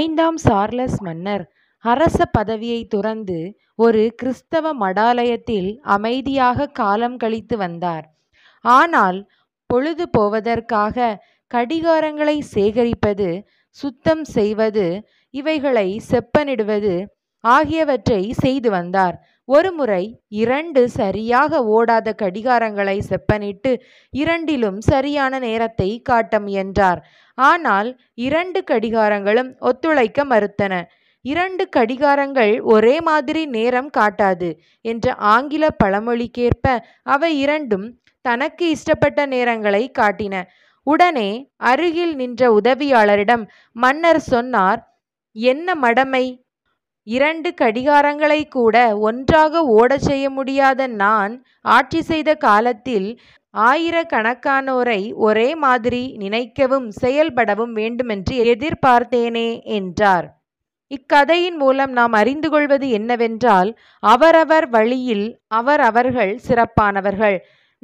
ஐந்தாம் சார்லஸ் மன்னர் அரச பதவியை துறந்து ஒரு கிறிஸ்தவ மடாலயத்தில் அமைதியாக காலம் கழித்து வந்தார் ஆனால் பொழுது போவதற்காக கடிகாரங்களை சேகரிப்பது சுத்தம் செய்வது இவைகளை செப்பனிடுவது ஆகியவற்றை செய்து வந்தார் ஒருமுறை இரண்டு சரியாக ஓடாத கடிகாரங்களை செப்பனிட்டு இரண்டிலும் சரியான நேரத்தை காட்ட முயன்றார் ஆனால் இரண்டு கடிகாரங்களும் ஒத்துழைக்க மறுத்தன இரண்டு கடிகாரங்கள் ஒரே மாதிரி நேரம் காட்டாது என்ற ஆங்கில பழமொழிக்கேற்ப அவை இரண்டும் தனக்கு இஷ்டப்பட்ட நேரங்களை காட்டின உடனே அருகில் நின்ற உதவியாளரிடம் மன்னர் சொன்னார் என்ன மடமை இரண்டு கடிகாரங்களை கூட ஒன்றாக ஓடச் செய்ய முடியாத நான் ஆட்சி செய்த காலத்தில் ஆயிரக்கணக்கானோரை ஒரே மாதிரி நினைக்கவும் செயல்படவும் வேண்டுமென்று எதிர்பார்த்தேனே என்றார் இக்கதையின் மூலம் நாம் அறிந்து கொள்வது என்னவென்றால் அவரவர் வழியில் அவரவர்கள் சிறப்பானவர்கள்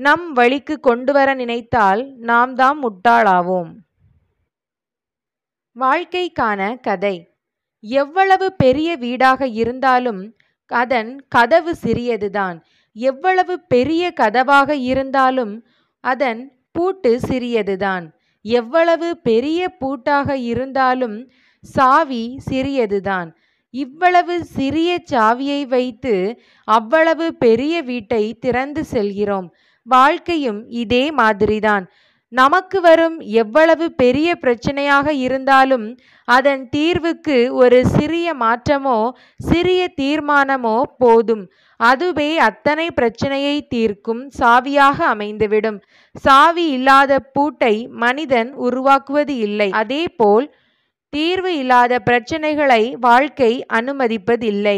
நம் வழிக்கு கொண்டு வர நினைத்தால் நாம் தாம் முட்டாளாவோம் வாழ்க்கைக்கான கதை எவ்வளவு பெரிய வீடாக இருந்தாலும் அதன் கதவு சிறியதுதான் எவ்வளவு பெரிய கதவாக இருந்தாலும் அதன் பூட்டு சிறியதுதான் எவ்வளவு பெரிய பூட்டாக இருந்தாலும் சாவி சிறியதுதான் இவ்வளவு சிறிய சாவியை வைத்து அவ்வளவு பெரிய வீட்டை திறந்து செல்கிறோம் வாழ்க்கையும் இதே மாதிரிதான் நமக்கு வரும் எவ்வளவு பெரிய பிரச்சனையாக இருந்தாலும் அதன் தீர்வுக்கு ஒரு சிறிய மாற்றமோ சிறிய தீர்மானமோ போதும் அதுவே அத்தனை பிரச்சனையை தீர்க்கும் சாவியாக அமைந்துவிடும் சாவி இல்லாத பூட்டை மனிதன் உருவாக்குவது இல்லை அதேபோல் தீர்வு இல்லாத பிரச்சனைகளை வாழ்க்கை அனுமதிப்பதில்லை